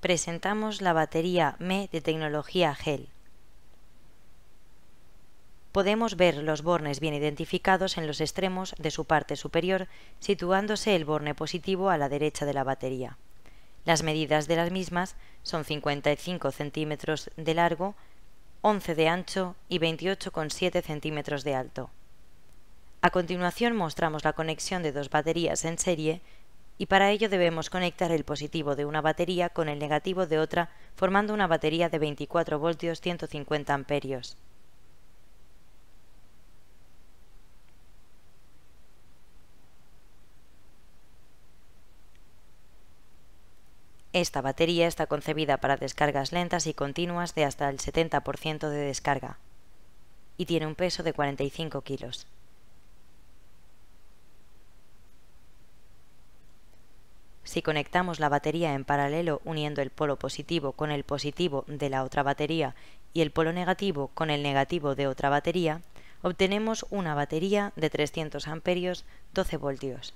presentamos la batería ME de tecnología GEL. Podemos ver los bornes bien identificados en los extremos de su parte superior, situándose el borne positivo a la derecha de la batería. Las medidas de las mismas son 55 centímetros de largo, 11 de ancho y 28,7 centímetros de alto. A continuación mostramos la conexión de dos baterías en serie y para ello debemos conectar el positivo de una batería con el negativo de otra formando una batería de 24 voltios 150 amperios. Esta batería está concebida para descargas lentas y continuas de hasta el 70% de descarga y tiene un peso de 45 kilos. Si conectamos la batería en paralelo uniendo el polo positivo con el positivo de la otra batería y el polo negativo con el negativo de otra batería, obtenemos una batería de 300 amperios 12 voltios.